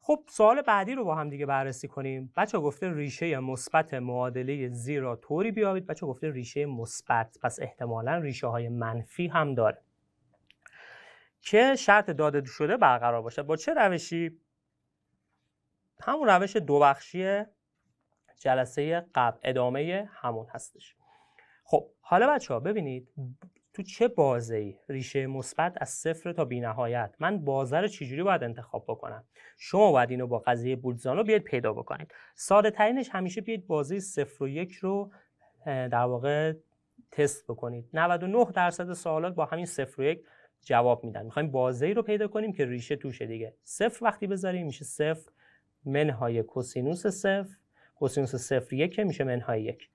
خب سوال بعدی رو با هم دیگه بررسی کنیم بچه گفته ریشه مثبت معادله زیرا را طوری بیابید بچه گفته ریشه مثبت پس احتمالا ریشه های منفی هم داره که شرط داده شده برقرار باشد با چه روشی همون روش دو بخشی جلسه قبل ادامه همون هستش خب حالا بچه ها ببینید تو چه بازه ای ریشه مثبت از صفر تا بینهایت من بازه رو چجوری باید انتخاب بکنم شما باید اینو با قضیه بولزانو بیاید پیدا بکنید ساده ترینش همیشه بیاید بازه صفر و یک رو در واقع تست بکنید 99 درصد سوالات با همین صفر و یک جواب میدن میخوایم بازه ای رو پیدا کنیم که ریشه توشه دیگه صفر وقتی بذاریم میشه صفر منهای کوسینوس صفر کسینوس صفر یک میشه منهای یک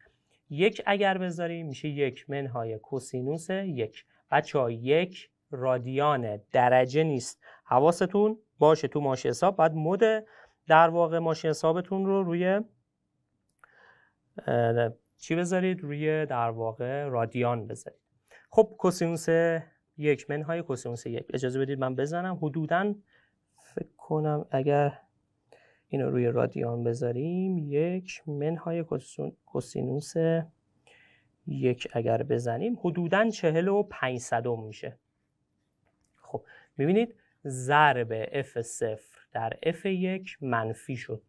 یک اگر بذاریم میشه یک منهای کوسینوس یک بچه ها یک رادیان درجه نیست حواستون باشه تو ماش حساب بعد مد در واقع ماش حسابتون رو روی چی بذارید روی در واقع رادیان بذارید خب کوسینوس یک منهای کوسینوس یک اجازه بدید من بزنم حدودا فکر کنم اگر اینو روی رادیان بذاریم یک منهای کسینوس یک اگر بزنیم حدودا چهل و میشه خب میبینید ضرب اف صفر در اف یک منفی شد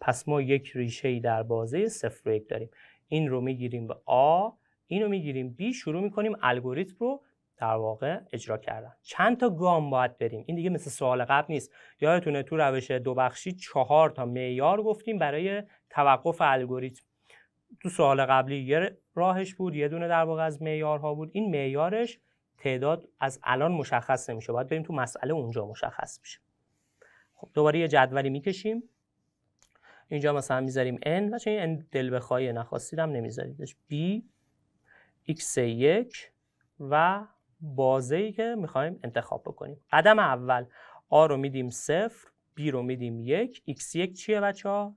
پس ما یک ریشه در بازه سفر و یک داریم این رو میگیریم به آ این رو میگیریم بی شروع میکنیم الگوریتم رو در واقع اجرا کردن چند تا گام باید بریم این دیگه مثل سوال قبل نیست یادتونه تو روش دو بخشی چهار تا معیار گفتیم برای توقف الگوریتم تو سوال قبلی یه راهش بود یه دونه در واقع از معیارها بود این معیارش تعداد از الان مشخص نمیشه باید بریم تو مسئله اونجا مشخص میشه خب دوباره یه جدولی میکشیم اینجا مثلا میذاریم n و چون n دل بخواهی نخواستید b x1 و بازه ای که میخوایم انتخاب بکنیم قدم اول آ رو میدیم صفر بی رو میدیم یک x یک چیه بچه ها؟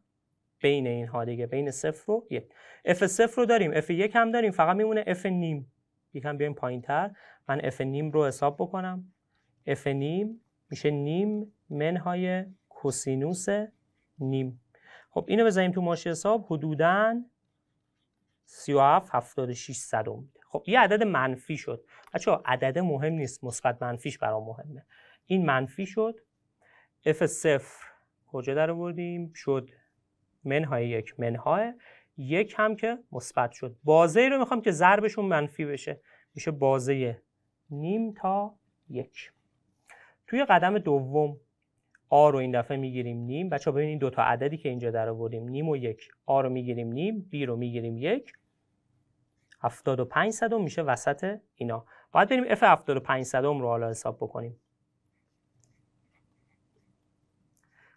بین اینها دیگه بین صفر و یک f صفر رو داریم f یک هم داریم فقط میمونه f نیم یکم بیایم پایین تر من f نیم رو حساب بکنم f نیم میشه نیم منهای کوسینوس نیم خب اینو بذاریم تو ماشین حساب حدوداً 37 76 صدم میده خب یه عدد منفی شد بچا عدد مهم نیست مثبت منفیش برام مهمه این منفی شد f صفر کجا در آوردیم شد منهای یک منهای یک هم که مثبت شد بازه ای رو میخوام که ضربشون منفی بشه میشه بازه نیم تا یک توی قدم دوم آ رو این دفعه میگیریم نیم بچه ببینید دو تا عددی که اینجا در آوردیم نیم و یک آ رو میگیریم نیم بی رو میگیریم یک 75 صدم میشه وسط اینا باید بریم اف 75 صدم رو حالا حساب بکنیم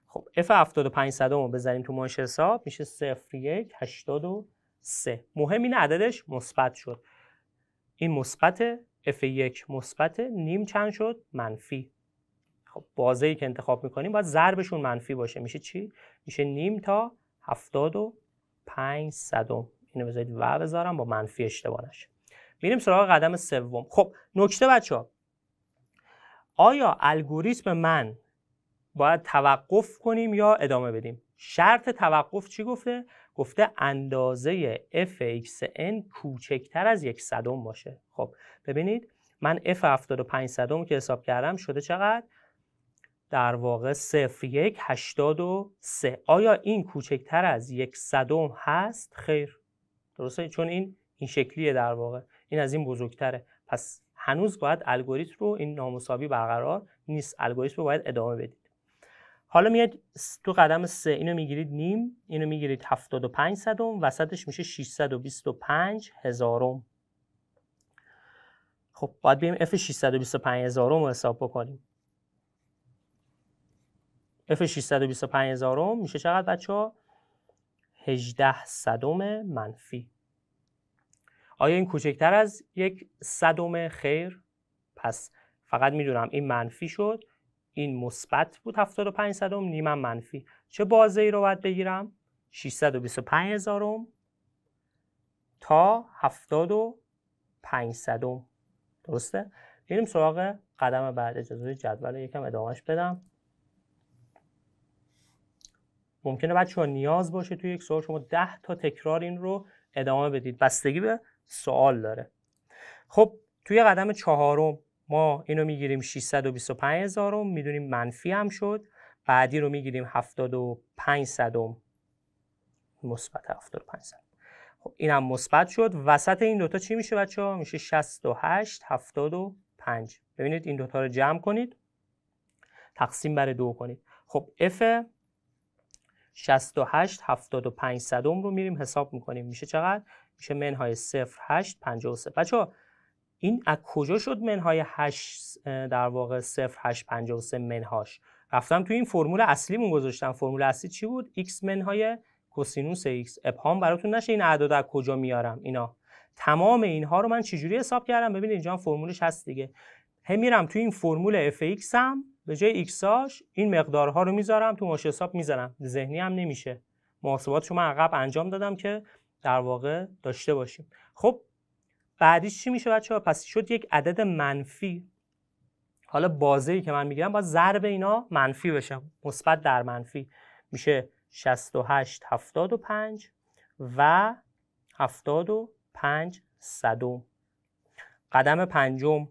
خب اف 75 صدم رو بزنیم تو ماش حساب میشه 0 1 83 مهم این عددش مثبت شد این مثبت اف 1 مثبت نیم چند شد منفی خب بازه ای که انتخاب میکنیم باید ضربشون منفی باشه میشه چی میشه نیم تا 75 صدم اینو و بذارم با منفی اشتباه نشه میریم سراغ قدم سوم خب نکته بچه آیا الگوریتم من باید توقف کنیم یا ادامه بدیم شرط توقف چی گفته گفته اندازه fxn کوچکتر از یک صدم باشه خب ببینید من f 75 صدم که حساب کردم شده چقدر در واقع و 83 آیا این کوچکتر از یک صدم هست خیر درسته چون این این شکلیه در واقع این از این بزرگتره پس هنوز باید الگوریتم رو این نامساوی برقرار نیست الگوریتم رو باید ادامه بدید حالا میاد تو قدم سه اینو میگیرید نیم اینو میگیرید 75 صدم وسطش میشه 625 هزارم خب باید بیم f 625 هزارم رو حساب بکنیم f 625 هزارم میشه چقدر بچه ها 18 صدم منفی آیا این کوچکتر از یک صدم خیر؟ پس فقط میدونم این منفی شد این مثبت بود 75 صدم نیم منفی چه بازه ای رو باید بگیرم 625 هزارم تا 75 صدم درسته بریم سراغ قدم بعد اجازه جدول یکم ادامهش بدم ممکنه بچه ها نیاز باشه توی یک سوال شما 10 تا تکرار این رو ادامه بدید بستگی به سوال داره خب توی قدم چهارم ما اینو میگیریم 625 هزارم میدونیم منفی هم شد بعدی رو میگیریم 75 صدم مثبت 75 صدم خب این هم مثبت شد وسط این دوتا چی میشه بچه ها؟ میشه 68 75 ببینید این دوتا رو جمع کنید تقسیم بر دو کنید خب F 68 75 صدم رو میریم حساب میکنیم میشه چقدر میشه منهای 0 8 53 بچه این از کجا شد منهای 8 در واقع 0 8 53 منهاش رفتم تو این فرمول اصلیمون گذاشتم فرمول اصلی چی بود x منهای کوسینوس x ابهام براتون نشه این اعداد از کجا میارم اینا تمام اینها رو من چجوری حساب کردم ببینید اینجا هم فرمولش هست دیگه هی میرم تو این فرمول f هم به جای x این مقدارها رو میذارم تو ماش حساب میذارم ذهنی هم نمیشه محاسبات شما عقب انجام دادم که در واقع داشته باشیم خب بعدیش چی میشه بچه ها پس شد یک عدد منفی حالا بازه که من میگیرم باید ضرب اینا منفی بشم مثبت در منفی میشه 68 75 و 75 صدم قدم پنجم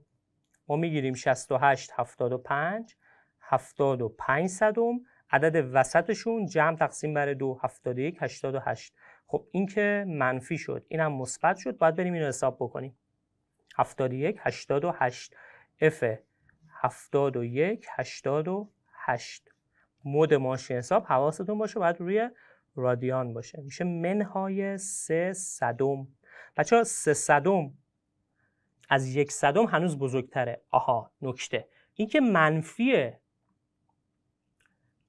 ما میگیریم 68 75 75 صدم عدد وسطشون جمع تقسیم بر دو 71 88 خب این که منفی شد این هم مثبت شد باید بریم این حساب بکنیم 71 88 F 71 88 مود ماشین حساب حواستون باشه باید روی رادیان باشه میشه منهای سه صدم بچه ها سه صدم از یک صدم هنوز بزرگتره آها نکته اینکه منفیه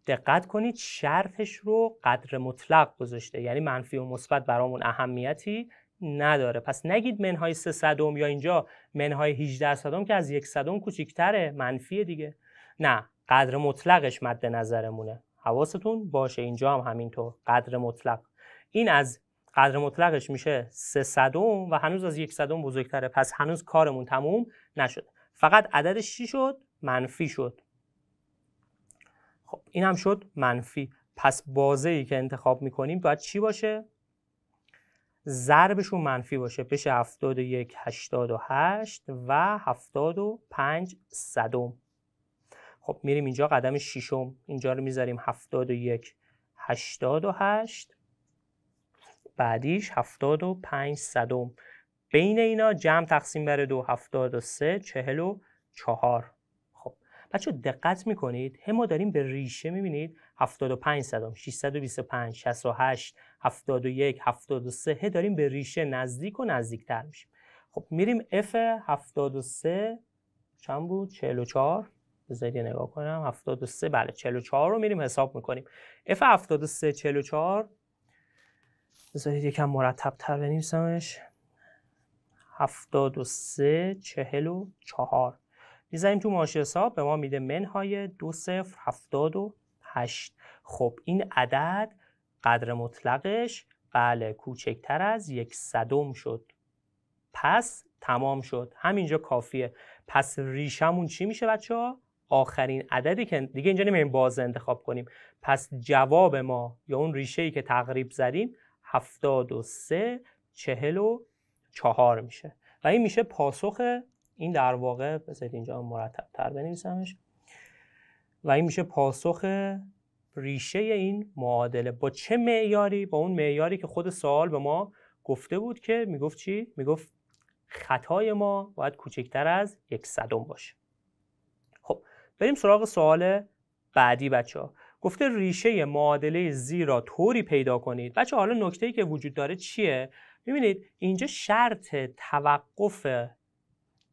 دقت کنید شرطش رو قدر مطلق گذاشته یعنی منفی و مثبت برامون اهمیتی نداره پس نگید منهای 3 صدم یا اینجا منهای 18 صدم که از یک صدم کوچیکتره منفیه دیگه نه قدر مطلقش مد نظرمونه حواستون باشه اینجا هم همینطور قدر مطلق این از قدر مطلقش میشه 3 صدم و هنوز از یک صدم بزرگتره پس هنوز کارمون تموم نشد فقط عددش چی شد منفی شد خب این هم شد منفی پس بازه ای که انتخاب میکنیم باید چی باشه ضربشون منفی باشه بشه 71 88 و 75 صدم خب میریم اینجا قدم ششم اینجا رو میذاریم 71 88 بعدیش 75 صدم بین اینا جمع تقسیم بر دو 73 44 خب بچه دقت میکنید هم داریم به ریشه میبینید 75 صدم 625 68 71 73 داریم به ریشه نزدیک و نزدیکتر میشیم خب میریم F 73 چند بود 44 بذارید نگاه کنم 73 بله 44 رو میریم حساب میکنیم F 73 44 بذارید یکم مرتب تر بنویسمش هفتاد و سه چهل و چهار میزنیم تو ماشه حساب به ما میده منهای دو صفر هفتاد و هشت خب این عدد قدر مطلقش بله کوچکتر از یک صدم شد پس تمام شد همینجا کافیه پس ریشمون چی میشه بچه ها؟ آخرین عددی که دیگه اینجا نمیم باز انتخاب کنیم پس جواب ما یا اون ریشه ای که تقریب زدیم 73 چهل و چهار میشه و این میشه پاسخ این در واقع بذارید اینجا مرتب تر بنویسمش و این میشه پاسخ ریشه این معادله با چه معیاری با اون معیاری که خود سوال به ما گفته بود که میگفت چی میگفت خطای ما باید کوچکتر از یک صدم باشه خب بریم سراغ سوال بعدی بچه ها گفته ریشه معادله زی را طوری پیدا کنید بچه حالا نکته ای که وجود داره چیه میبینید اینجا شرط توقف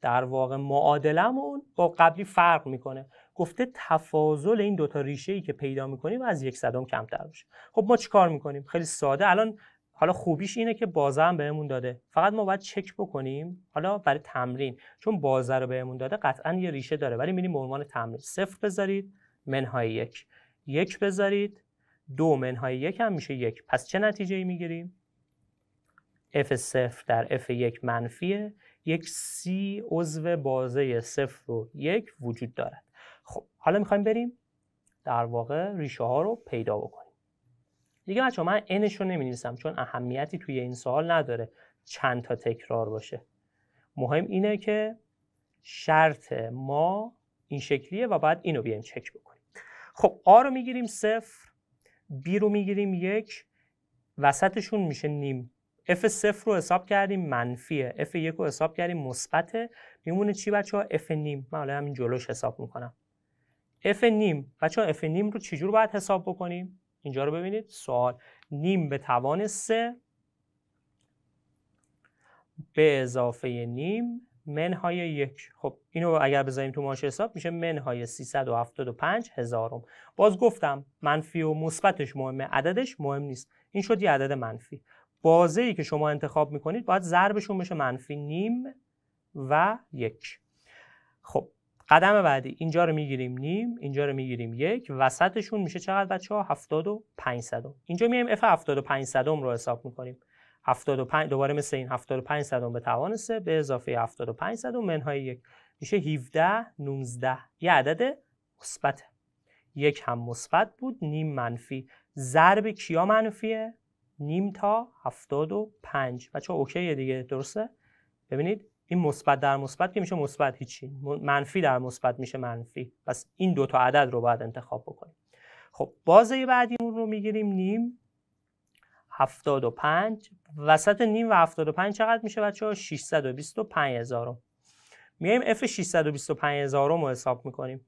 در واقع معادلمون با قبلی فرق میکنه گفته تفاضل این دوتا ریشه ای که پیدا میکنیم از یک صدام کمتر باشه خب ما چیکار میکنیم خیلی ساده الان حالا خوبیش اینه که بازه هم بهمون داده فقط ما باید چک بکنیم حالا برای تمرین چون بازه رو بهمون داده قطعا یه ریشه داره ولی میریم به عنوان تمرین صفر بذارید منهای یک یک بذارید دو منهای یک هم میشه یک پس چه نتیجه ای میگیریم؟ f صفر در f یک منفیه یک سی عضو بازه صفر و یک وجود دارد خب حالا میخوایم بریم در واقع ریشه ها رو پیدا بکنیم دیگه بچه من nش رو نمی چون اهمیتی توی این سوال نداره چند تا تکرار باشه مهم اینه که شرط ما این شکلیه و بعد اینو بیایم چک بکنیم خب آ رو میگیریم صفر بی رو میگیریم یک وسطشون میشه نیم اف صفر رو حساب کردیم منفیه اف یک رو حساب کردیم مثبته میمونه چی بچه ها اف نیم من الان همین جلوش حساب میکنم اف نیم بچه ها اف نیم رو چجور باید حساب بکنیم؟ اینجا رو ببینید سوال نیم به توان سه به اضافه نیم منهای یک خب اینو اگر بذاریم تو ماش حساب میشه منهای 375 هزارم باز گفتم منفی و مثبتش مهمه عددش مهم نیست این شد یه عدد منفی بازه ای که شما انتخاب میکنید باید ضربشون بشه منفی نیم و یک خب قدم بعدی اینجا رو میگیریم نیم اینجا رو میگیریم یک وسطشون میشه چقدر بچه ها پنج صدم اینجا میایم اف پنج صدم رو حساب میکنیم 75 دوباره مثل این 75 صدم به توان 3 به اضافه 75 صدم منهای یک میشه 17 19 یه عدد مثبت یک هم مثبت بود نیم منفی ضرب کیا منفیه نیم تا 75 بچه اوکیه دیگه درسته ببینید این مثبت در مثبت که میشه مثبت هیچی منفی در مثبت میشه منفی پس این دو تا عدد رو باید انتخاب بکنیم خب بازه بعدیمون رو میگیریم نیم 75 وسط نیم و 75 چقدر میشه بچه ها 625 رو. میایم F 625 رو رو حساب میکنیم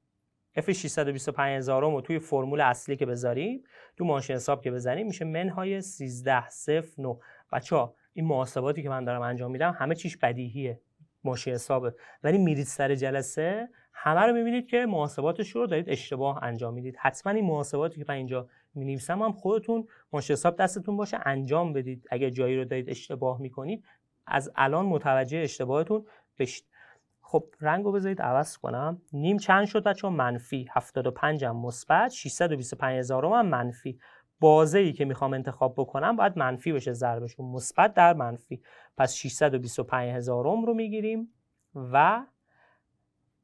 F 625 رو توی فرمول اصلی که بذاریم تو ماشین حساب که بزنیم میشه منهای 1309 بچه ها این محاسباتی که من دارم انجام میدم همه چیش بدیهیه ماشین حسابه ولی میرید سر جلسه همه رو میبینید که محاسباتش رو دارید اشتباه انجام میدید حتما این محاسباتی که من مینویسم هم خودتون منشی حساب دستتون باشه انجام بدید اگر جایی رو دارید اشتباه میکنید از الان متوجه اشتباهتون بشید خب رنگ رو بذارید عوض کنم نیم چند شد چون منفی 75 هم مثبت 625 هزارم هم منفی بازه ای که میخوام انتخاب بکنم باید منفی بشه ضربشون مثبت در منفی پس 625 هزارم رو میگیریم و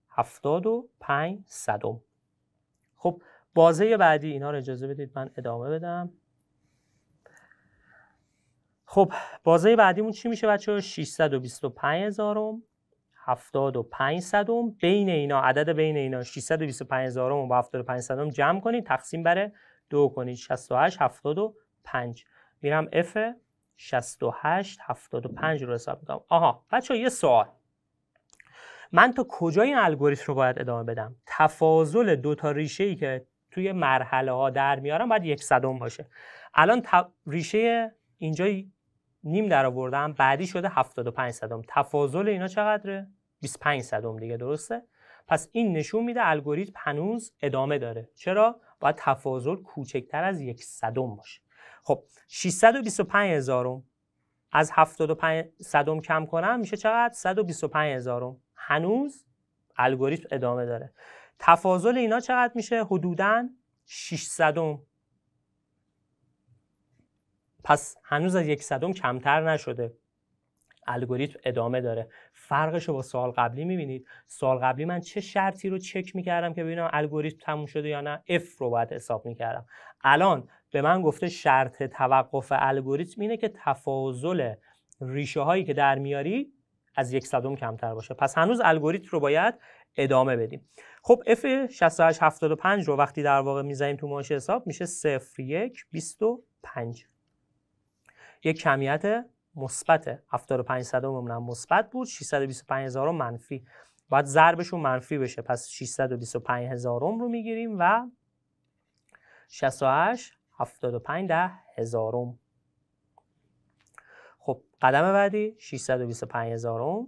75 صدم خب بازه بعدی اینا رو اجازه بدید من ادامه بدم خب بازه بعدیمون چی میشه بچه 625 هزارم 75 بین اینا عدد بین اینا 625 و 75 جمع کنید تقسیم بر دو کنید 68 75 میرم F 68 75 رو حساب میکنم آها بچه یه سوال من تا کجا این الگوریتم رو باید ادامه بدم تفاضل دو تا ریشه ای که توی مرحله ها در میارم باید یک صدم باشه الان ریشه اینجا نیم در آوردم بعدی شده 75 صدم تفاضل اینا چقدره 25 صدم دیگه درسته پس این نشون میده الگوریتم هنوز ادامه داره چرا باید تفاضل کوچکتر از یک صدم باشه خب 625 هزارم از 75 صدم کم کنم میشه چقدر 125 هزارم هنوز الگوریتم ادامه داره تفاضل اینا چقدر میشه حدوداً 600 پس هنوز از یک صدم کمتر نشده الگوریتم ادامه داره فرقش رو با سال قبلی میبینید سال قبلی من چه شرطی رو چک میکردم که ببینم الگوریتم تموم شده یا نه F رو باید حساب میکردم الان به من گفته شرط توقف الگوریتم اینه که تفاضل ریشه هایی که در میاری از یک صدم کمتر باشه پس هنوز الگوریتم رو باید ادامه بدیم خب F 6875 رو وقتی در واقع میزنیم تو ماش حساب میشه 0 1 25 یک کمیت مثبت 75 صدم هم مثبت بود 625 رو منفی باید ضربشون منفی بشه پس 625 هزارم رو میگیریم و 68 75 ده هزارم خب قدم بعدی 625 هزارم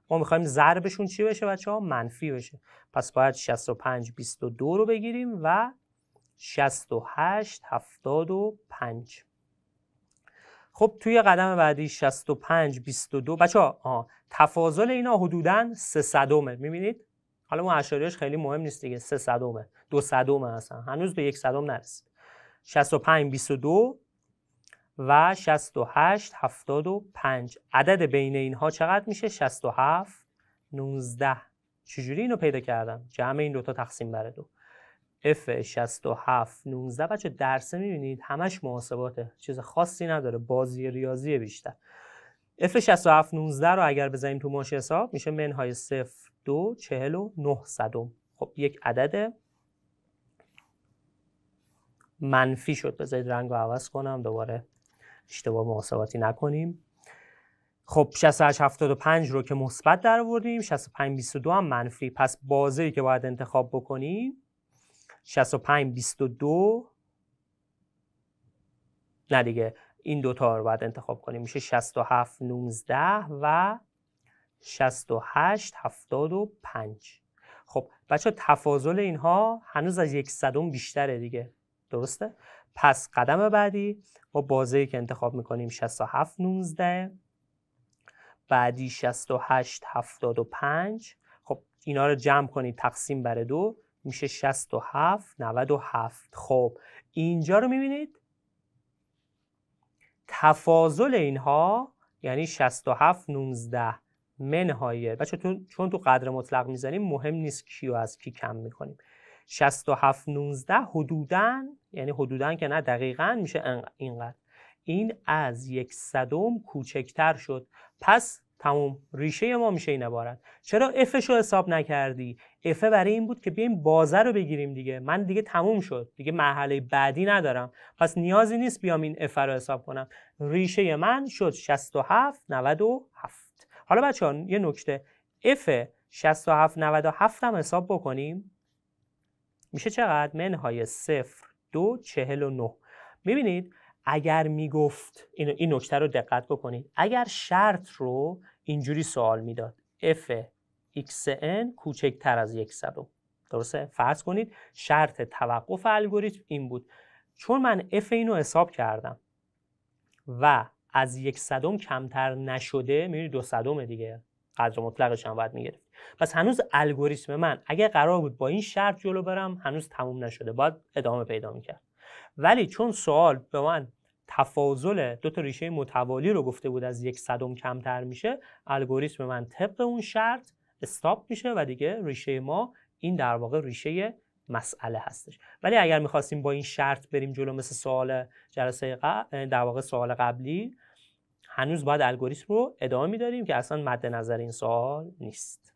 ما میخوایم ضربشون چی بشه بچه ها منفی بشه پس باید 65 22 رو بگیریم و 68 75 خب توی قدم بعدی 65 22 بچه ها تفاضل اینا حدوداً 3 صدمه میبینید حالا ما اشاریش خیلی مهم نیست دیگه 3 صدمه 2 صدمه اصلا هنوز به 1 صدم نرسید 65 22 و 68 75 عدد بین اینها چقدر میشه 67 19 چجوری اینو پیدا کردم جمع این دوتا تقسیم بر دو F 67 19 بچه درسه میبینید همش محاسباته چیز خاصی نداره بازی ریاضی بیشتر F 67 19 رو اگر بزنیم تو ماش حساب میشه منهای 0 2 40, 900 خب یک عدد منفی شد بذارید رنگ رو عوض کنم دوباره اشتباه محاسباتی نکنیم خب 68 75 رو که مثبت در آوردیم 65 22 هم منفی پس بازی که باید انتخاب بکنیم 65 22 نه دیگه این دوتا رو باید انتخاب کنیم میشه 67 19 و 68 75 خب بچه تفاضل اینها هنوز از یک بیشتره دیگه درسته پس قدم بعدی ما بازه که انتخاب میکنیم 67 19 بعدی 68 75 خب اینا رو جمع کنید تقسیم بر دو میشه 67 97 خب اینجا رو میبینید تفاضل اینها یعنی 67 19 منهای بچه چون تو قدر مطلق میزنیم مهم نیست کیو از کی کم میکنیم 67 19 حدوداً یعنی حدوداً که نه دقیقا میشه اینقدر این از یک صدم کوچکتر شد پس تموم ریشه ما میشه این عبارت چرا افش رو حساب نکردی افه برای این بود که بیایم بازه رو بگیریم دیگه من دیگه تموم شد دیگه مرحله بعدی ندارم پس نیازی نیست بیام این افه رو حساب کنم ریشه من شد 67 97 حالا بچه یه نکته اف 67 97 هم حساب بکنیم میشه چقدر منهای صفر دو چهل و نه میبینید اگر میگفت این, این نکته رو دقت بکنید اگر شرط رو اینجوری سوال میداد f xn کوچکتر از یک درسته فرض کنید شرط توقف الگوریتم این بود چون من f اینو حساب کردم و از یک کمتر نشده میبینید دو دیگه قدر مطلقش هم باید میگرفت پس هنوز الگوریتم من اگر قرار بود با این شرط جلو برم هنوز تموم نشده باید ادامه پیدا میکرد ولی چون سوال به من تفاضل دو تا ریشه متوالی رو گفته بود از یک صدم کمتر میشه الگوریتم من طبق اون شرط استاپ میشه و دیگه ریشه ما این در واقع ریشه مسئله هستش ولی اگر میخواستیم با این شرط بریم جلو مثل سوال جلسه قبل در واقع سوال قبلی هنوز باید الگوریتم رو ادامه میداریم که اصلا مد نظر این سوال نیست